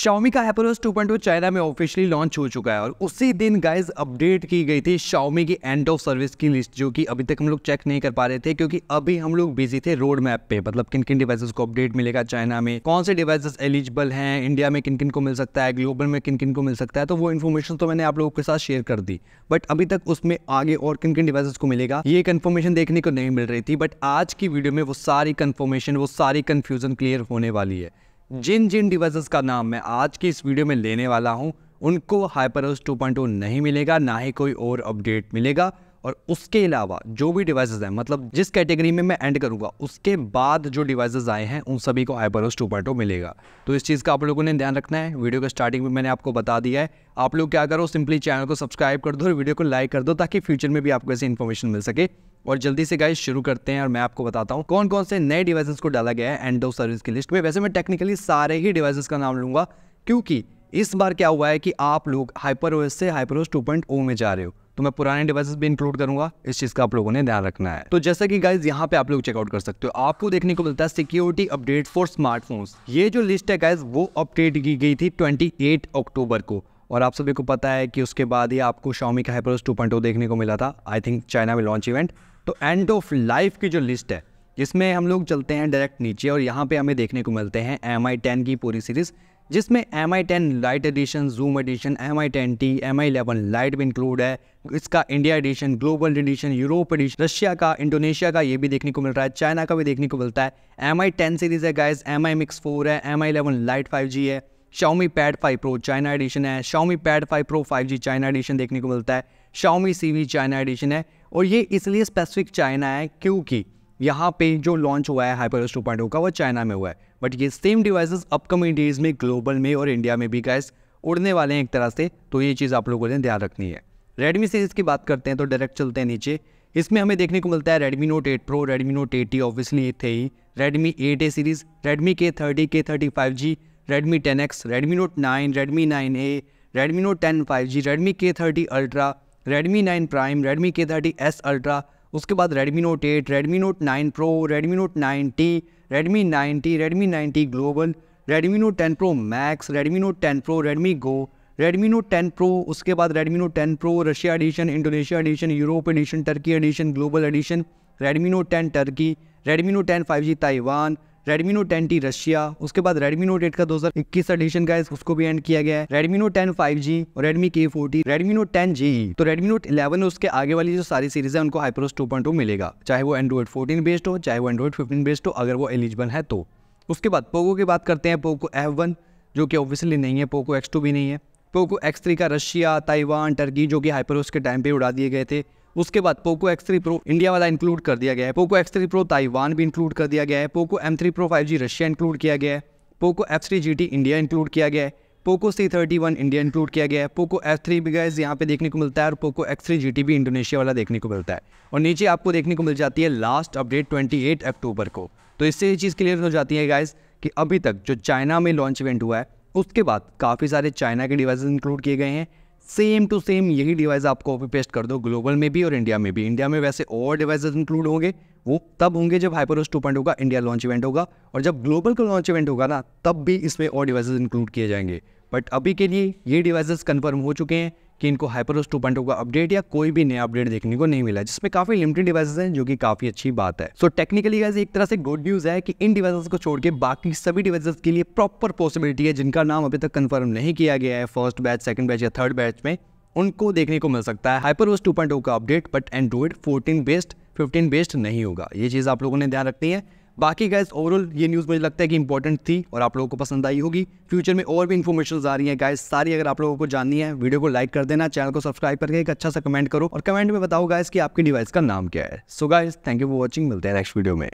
Xiaomi का HyperOS 2.2 China में officially launch हो चुका है और उसी दिन गाइज अपडेट की गई थी Xiaomi की एंड ऑफ सर्विस की लिस्ट जो कि अभी तक हम लोग चेक नहीं कर पा रहे थे क्योंकि अभी हम लोग बिजी थे रोड मैप पे मतलब किन किन डिवाइसेस को अपडेट मिलेगा चाइना में कौन से डिवाइसेस एलिजिबल हैं इंडिया में किन किन को मिल सकता है ग्लोबल में किन किन को मिल सकता है तो वो इन्फॉर्मेशन तो मैंने आप लोगों के साथ शेयर कर दी बट अभी तक उसमें आगे और किन किन डिवाइसेस को मिलेगा ये कन्फर्मेशन देखने को नहीं मिल रही थी बट आज की वीडियो में वो सारी कन्फर्मेशन वो सारी कन्फ्यूजन क्लियर होने वाली है जिन जिन डिवाइसेस का नाम मैं आज की इस वीडियो में लेने वाला हूँ उनको हाइपर 2.0 नहीं मिलेगा ना ही कोई और अपडेट मिलेगा और उसके अलावा जो भी डिवाइसेज हैं मतलब जिस कैटेगरी में मैं एंड करूँगा उसके बाद जो डिवाइसेज आए हैं उन सभी को आईपरोस टू पॉइंट मिलेगा तो इस चीज़ का आप लोगों ने ध्यान रखना है वीडियो के स्टार्टिंग में मैंने आपको बता दिया है आप लोग क्या करो सिंपली चैनल को सब्सक्राइब कर दो और वीडियो को लाइक कर दो ताकि फ्यूचर में भी आपको ऐसी इन्फॉर्मेशन मिल सके और जल्दी से गाइस शुरू करते हैं और मैं आपको बताता हूँ कौन कौन से नए डिवाइसेस को डाला गया है एंड ऑफ सर्विस की लिस्ट में वैसे मैं टेक्निकली सारे ही डिवाइसेस का नाम लूँगा क्योंकि इस बार क्या हुआ है कि आप लोग हाइपर ओएस से हाइपर ओएस 2.0 में जा रहे हो तो मैं पुराने डिवाइसेस भी इंक्लूड करूंगा इस चीज़ का आप लोगों ने ध्यान रखना है तो जैसा कि गाइज यहाँ पे आप लोग चेकआउट कर सकते हो आपको देखने को मिलता है सिक्योरिटी अपडेट फॉर स्मार्टफोन्स ये जो लिस्ट है गाइज वो अपडेट की गई थी ट्वेंटी अक्टूबर को और आप सभी को पता है कि उसके बाद ही आपको शॉमी का टू पॉइंट oh देखने को मिला था आई थिंक चाइना में लॉन्च इवेंट तो एंड ऑफ लाइफ की जो लिस्ट है जिसमें हम लोग चलते हैं डायरेक्ट नीचे और यहाँ पे हमें देखने को मिलते हैं एम आई टेन की पूरी सीरीज़ जिसमें M I ten lite edition zoom edition M I ten T M I eleven lite भी इंक्लूड है इसका India edition global edition Europe edition Russia का इंडोनेशिया का ये भी देखने को मिल रहा है चाइना का भी देखने को मिलता है एम आई टेन सीरीज़ है guys M I mix four है M I eleven lite five G है Xiaomi pad five pro China edition है Xiaomi pad five pro five G China edition देखने को मिलता है Xiaomi C V China edition है और ये इसलिए स्पेसिफिक चाइना है क्योंकि यहाँ पे जो लॉन्च हुआ है एस टू oh का वो चाइना में हुआ है बट ये सेम डिवाइसेस अपकमिंग डेज में ग्लोबल में और इंडिया में भी गैस उड़ने वाले हैं एक तरह से तो ये चीज़ आप लोगों ने ध्यान रखनी है रेडमी सीरीज़ की बात करते हैं तो डायरेक्ट चलते हैं नीचे इसमें हमें देखने को मिलता है Redmi note eight pro Redmi note eight obviously थे ही Redmi eight A series Redmi K thirty K thirty five G Redmi ten X Redmi note nine Redmi nine A Redmi note ten five G Redmi K thirty ultra Redmi nine prime Redmi K thirty S ultra उसके बाद Redmi note eight Redmi note nine pro Redmi note nine T Redmi nine T Redmi nine T global Redmi note ten pro max Redmi note ten pro Redmi go Redmi note ten pro उसके बाद Redmi note ten pro Russia edition Indonesia edition Europe edition Turkey edition global edition Redmi note ten Turkey Redmi note ten five G Taiwan Redmi note ten T Russia उसके बाद Redmi note eight का 2021 addition का उसको भी and किया गया है Redmi note ten five G और रेडमी के Redmi Redmi note ten G तो रेडमी नोट 11 उसके आगे वाली जो सारी सीरीज है उनको हाइप्रोस टू पॉइंट मिलेगा चाहे वो एंड्रॉइड 14 बेस्ड हो चाहे वो Android फिफ्टीन बेस्ड हो अगर वो एलिजिबल है तो उसके बाद पोको की बात करते हैं पोको F1, जो कि ऑब्वियसली नहीं है पोको एक्स भी नहीं है पोको एक्स का रशिया ताइवान टर्की जो कि हाइपरोस के टाइम पे उड़ा दिए गए थे उसके बाद Poco X three pro India वाला इंक्लूड कर दिया गया है Poco X three pro Taiwan भी इंक्लूड कर दिया गया है Poco M three pro five G Russia include किया गया है Poco F three G T India include किया गया है Poco C thirty one India include किया गया है पोको एफ थ्री भी गैस यहाँ पे देखने को मिलता है और Poco X three G T भी इंडोनेशिया वाला देखने को मिलता है और नीचे आपको देखने को मिल जाती है last update twenty eight October को तो इससे ये चीज़ क्लियर हो जाती है गाइज कि अभी तक जो चाइना में लॉन्च इवेंट हुआ है उसके बाद काफ़ी सारे चाइना के डिवाइस इंक्लूड किए गए हैं सेम टू सेम यही डिवाइस आप कॉपी पेस्ट कर दो ग्लोबल में भी और इंडिया में भी इंडिया में वैसे और डिवाइसेज इंक्लूड होंगे वो तब होंगे जब हाइपरओस टू पॉइंट होगा इंडिया लॉन्च इवेंट होगा और जब ग्लोबल का लॉन्च इवेंट होगा ना तब भी इसमें और डिवाइसेज इंक्लूड किए जाएंगे बट अभी के लिए ये डिवाइसेज कन्फर्म हो चुके हैं कि इनको हाइपरओस टू पॉइंट का अपडेट या कोई भी नया अपडेट देखने को नहीं मिला जिसमें काफी लिमिटेड डिवाइस हैं जो कि काफी अच्छी बात है सो टेक्निकली एक तरह से गुड न्यूज है कि इन डिवाइसेज को छोड़ के बाकी सभी डिवाइसेज के लिए प्रॉपर पॉसिबिलिटी है जिनका नाम अभी तक कंफर्म नहीं किया गया है फर्स्ट बैच सेकंड बैच या थर्ड बैच में उनको देखने को मिल सकता है हाइपरओस टू oh का update but Android fourteen based 15 based नहीं होगा ये चीज़ आप लोगों ने ध्यान रखनी है बाकी गाइज ओवरऑल ये न्यूज़ मुझे लगता है कि इंपॉर्टेंट थी और आप लोगों को पसंद आई होगी फ्यूचर में और भी इन्फॉर्मेशन आ रही है गाइज सारी अगर आप लोगों को जाननी है वीडियो को लाइक कर देना चैनल को सब्सक्राइब करके एक अच्छा सा कमेंट करो और कमेंट में बताओ गाइज कि आपकी डिवाइस का नाम क्या है so guys thank you for watching मिलते हैं नेक्स्ट वीडियो में